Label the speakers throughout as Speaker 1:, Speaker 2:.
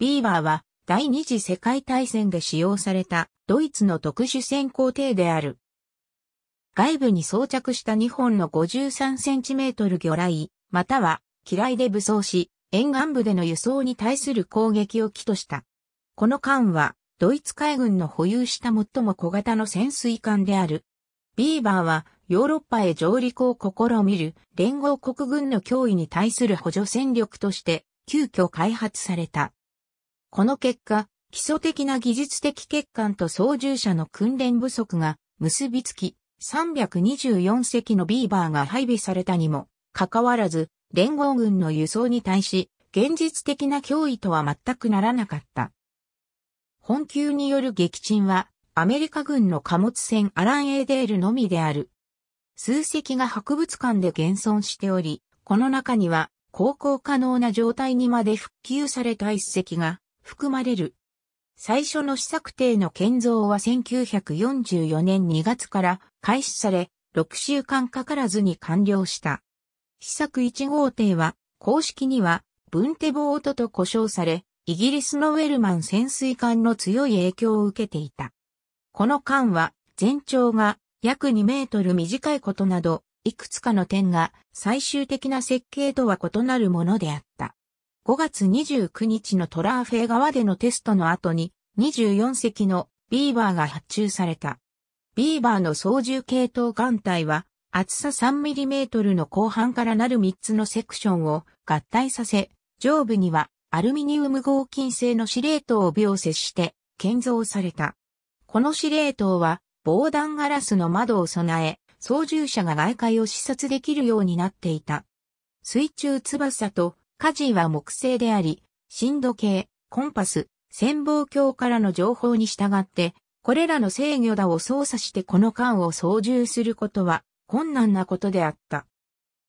Speaker 1: ビーバーは第二次世界大戦で使用されたドイツの特殊潜航艇である。外部に装着した2本の 53cm 魚雷、または機雷で武装し、沿岸部での輸送に対する攻撃を起とした。この艦は、ドイツ海軍の保有した最も小型の潜水艦である。ビーバーは、ヨーロッパへ上陸を試みる連合国軍の脅威に対する補助戦力として、急遽開発された。この結果、基礎的な技術的欠陥と操縦者の訓練不足が結びつき、324隻のビーバーが配備されたにも、かかわらず、連合軍の輸送に対し、現実的な脅威とは全くならなかった。本級による撃沈は、アメリカ軍の貨物船アラン・エーデールのみである。数隻が博物館で現存しており、この中には、航行可能な状態にまで復旧された一隻が含まれる。最初の試作艇の建造は1944年2月から開始され、6週間かからずに完了した。試作1号艇は、公式には、文手ボートと呼称され、イギリスのウェルマン潜水艦の強い影響を受けていた。この艦は、全長が約2メートル短いことなど、いくつかの点が最終的な設計とは異なるものであった。5月29日のトラーフェー川でのテストの後に24隻のビーバーが発注された。ビーバーの操縦系統艦隊は厚さ 3mm の後半からなる3つのセクションを合体させ、上部にはアルミニウム合金製の司令塔を描写して建造された。この司令塔は防弾ガラスの窓を備え、操縦者が外界を視察できるようになっていた。水中翼と火事は木製であり、震度計、コンパス、潜望鏡からの情報に従って、これらの制御だを操作してこの艦を操縦することは困難なことであった。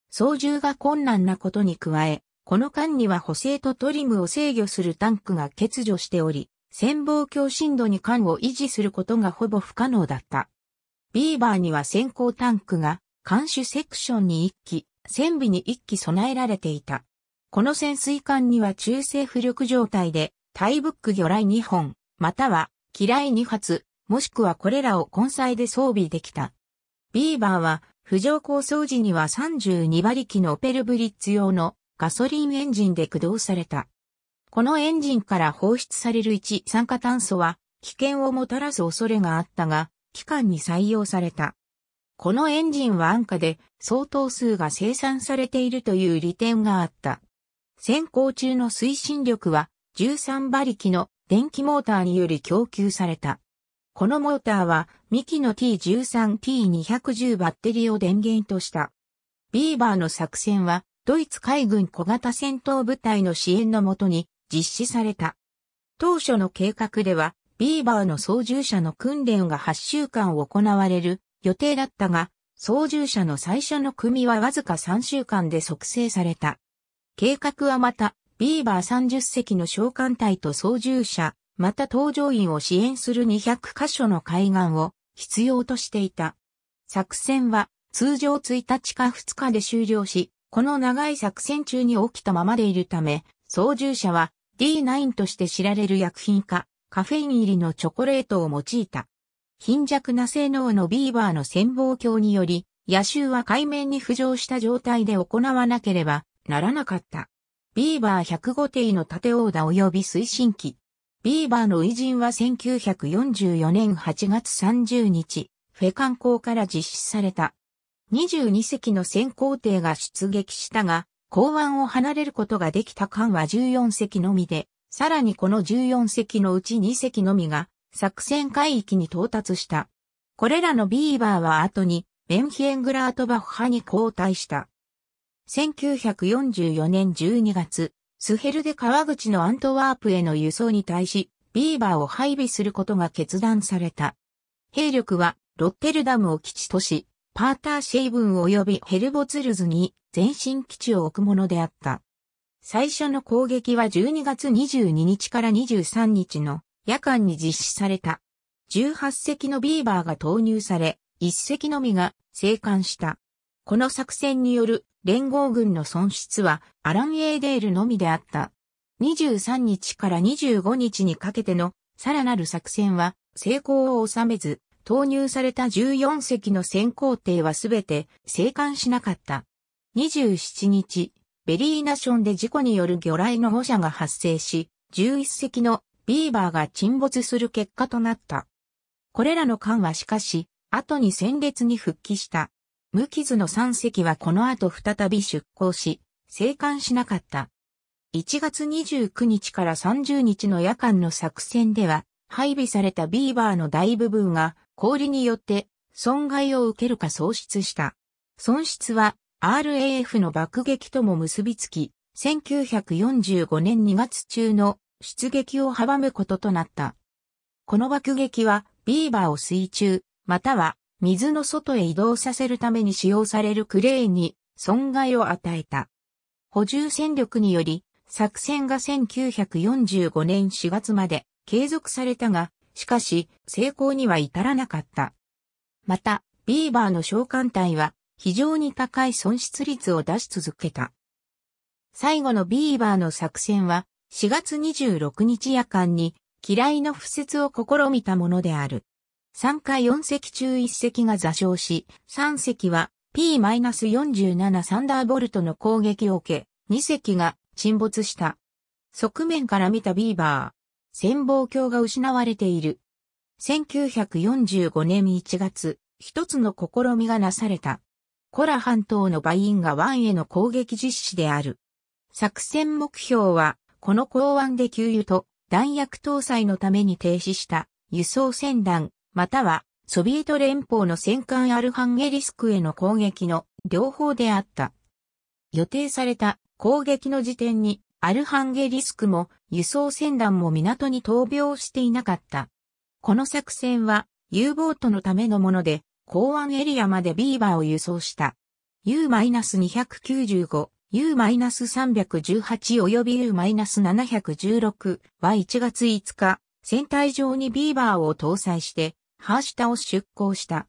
Speaker 1: 操縦が困難なことに加え、この間には補正とトリムを制御するタンクが欠如しており、潜望鏡深度に艦を維持することがほぼ不可能だった。ビーバーには先行タンクが、艦視セクションに1機、船尾に1機備えられていた。この潜水艦には中性浮力状態で、タイブック魚雷2本、または、機雷2発、もしくはこれらを根菜で装備できた。ビーバーは、浮上構想時には32馬力のオペルブリッツ用のガソリンエンジンで駆動された。このエンジンから放出される一酸化炭素は危険をもたらす恐れがあったが、機関に採用された。このエンジンは安価で相当数が生産されているという利点があった。先行中の推進力は13馬力の電気モーターにより供給された。このモーターはミキの T13T210 バッテリーを電源とした。ビーバーの作戦はドイツ海軍小型戦闘部隊の支援のもとに実施された。当初の計画ではビーバーの操縦者の訓練が8週間行われる予定だったが、操縦者の最初の組はわずか3週間で促成された。計画はまた、ビーバー30隻の召喚隊と操縦者、また搭乗員を支援する200カ所の海岸を必要としていた。作戦は通常1日か2日で終了し、この長い作戦中に起きたままでいるため、操縦者は D9 として知られる薬品化、カフェイン入りのチョコレートを用いた。貧弱な性能のビーバーの潜望鏡により、野襲は海面に浮上した状態で行わなければならなかった。ビーバー105艇の縦オーダ及び推進機。ビーバーの偉人は1944年8月30日、フェ艦港から実施された。22隻の先行艇が出撃したが、港湾を離れることができた艦は14隻のみで、さらにこの14隻のうち2隻のみが作戦海域に到達した。これらのビーバーは後にメンヒエングラートバッハに交代した。1944年12月、スヘルで川口のアントワープへの輸送に対し、ビーバーを配備することが決断された。兵力は、ロッテルダムを基地とし、パーターシェイブン及びヘルボツルズに前進基地を置くものであった。最初の攻撃は12月22日から23日の夜間に実施された。18隻のビーバーが投入され、1隻のみが生還した。この作戦による連合軍の損失はアラン・エーデールのみであった。23日から25日にかけてのさらなる作戦は成功を収めず、投入された14隻の先行艇はすべて生還しなかった。27日、ベリーナションで事故による魚雷の誤射が発生し、11隻のビーバーが沈没する結果となった。これらの艦はしかし、後に戦列に復帰した。無傷の3隻はこの後再び出港し、生還しなかった。1月29日から30日の夜間の作戦では、配備されたビーバーの大部分が氷によって損害を受けるか喪失した。損失は RAF の爆撃とも結びつき、1945年2月中の出撃を阻むこととなった。この爆撃はビーバーを水中、または水の外へ移動させるために使用されるクレーンに損害を与えた。補充戦力により、作戦が1945年4月まで継続されたが、しかし成功には至らなかった。また、ビーバーの召喚隊は非常に高い損失率を出し続けた。最後のビーバーの作戦は4月26日夜間に嫌いの敷設を試みたものである。参加4隻中1隻が座礁し、3隻は P-47 サンダーボルトの攻撃を受け、2隻が沈没した。側面から見たビーバー。潜望鏡が失われている。1945年1月、一つの試みがなされた。コラ半島のバインガ湾への攻撃実施である。作戦目標は、この港湾で給油と弾薬搭載のために停止した輸送船団またはソビエト連邦の戦艦アルハンゲリスクへの攻撃の両方であった。予定された攻撃の時点にアルハンゲリスクも輸送船団も港に闘病していなかった。この作戦は U ボートのためのもので、港湾エリアまでビーバーを輸送した。U-295、U-318 及び U-716 は1月5日、船体上にビーバーを搭載して、ハーシタを出港した。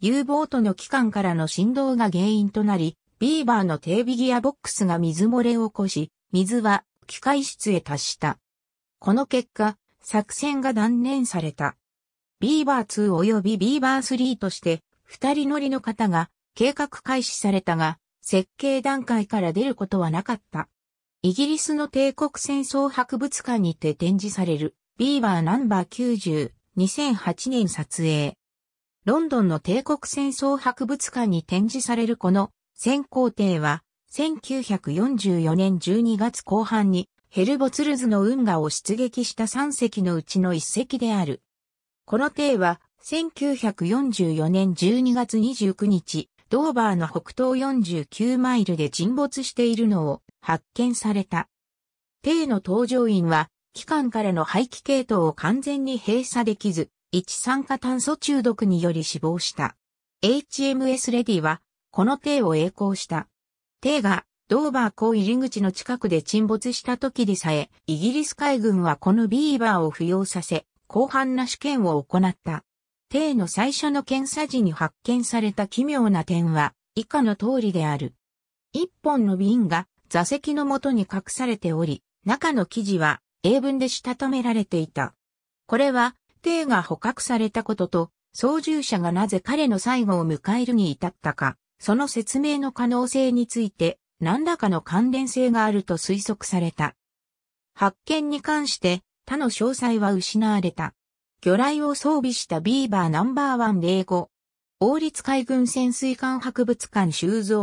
Speaker 1: U ボートの機関からの振動が原因となり、ビーバーの低備ギアボックスが水漏れを起こし、水は機械室へ達した。この結果、作戦が断念された。ビーバー2及びビーバー3として、二人乗りの方が計画開始されたが、設計段階から出ることはなかった。イギリスの帝国戦争博物館にて展示されるビーバーナンバー90 2008年撮影。ロンドンの帝国戦争博物館に展示されるこの先行艇は1944年12月後半にヘルボツルズの運河を出撃した3隻のうちの1隻である。この艇は1944年12月29日、ドーバーの北東49マイルで沈没しているのを発見された。艇の搭乗員は機関からの排気系統を完全に閉鎖できず、一酸化炭素中毒により死亡した。HMS レディは、この艇を栄光した。艇が、ドーバー港入り口の近くで沈没した時でさえ、イギリス海軍はこのビーバーを浮揚させ、広範な試験を行った。艇の最初の検査時に発見された奇妙な点は、以下の通りである。一本の瓶が座席の元に隠されており、中の生地は英文でしたためられていた。これは、帝が捕獲されたことと、操縦者がなぜ彼の最後を迎えるに至ったか、その説明の可能性について、何らかの関連性があると推測された。発見に関して他の詳細は失われた。魚雷を装備したビーバーナンバーワン0語王立海軍潜水艦博物館収蔵。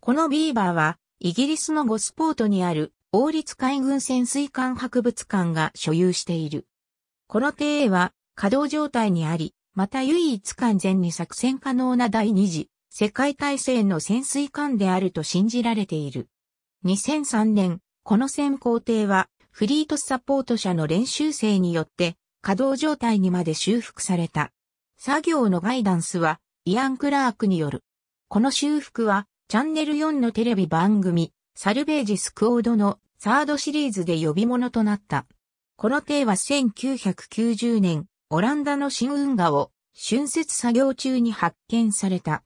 Speaker 1: このビーバーはイギリスのゴスポートにある王立海軍潜水艦博物館が所有している。この艇は稼働状態にあり、また唯一完全に作戦可能な第二次世界大戦の潜水艦であると信じられている。2003年、この潜航艇はフリートサポート社の練習生によって稼働状態にまで修復された。作業のガイダンスはイアン・クラークによる。この修復はチャンネル4のテレビ番組サルベージスクオードのサードシリーズで呼び物となった。この艇は1990年、オランダの新運河を春節作業中に発見された。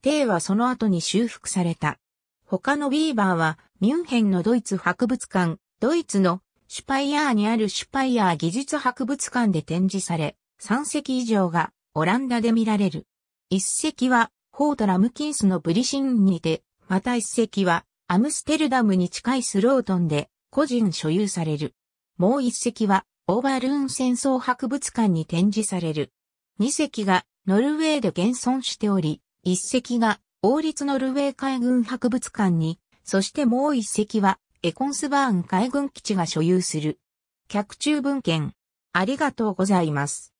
Speaker 1: 艇はその後に修復された。他のビーバーは、ミュンヘンのドイツ博物館、ドイツのシュパイヤーにあるシュパイヤー技術博物館で展示され、3隻以上がオランダで見られる。1隻は、ホート・ラムキンスのブリシンにて、また1隻は、アムステルダムに近いスロートンで個人所有される。もう一隻はオーバールーン戦争博物館に展示される。二隻がノルウェーで現存しており、一隻が王立ノルウェー海軍博物館に、そしてもう一隻はエコンスバーン海軍基地が所有する。客中文献。ありがとうございます。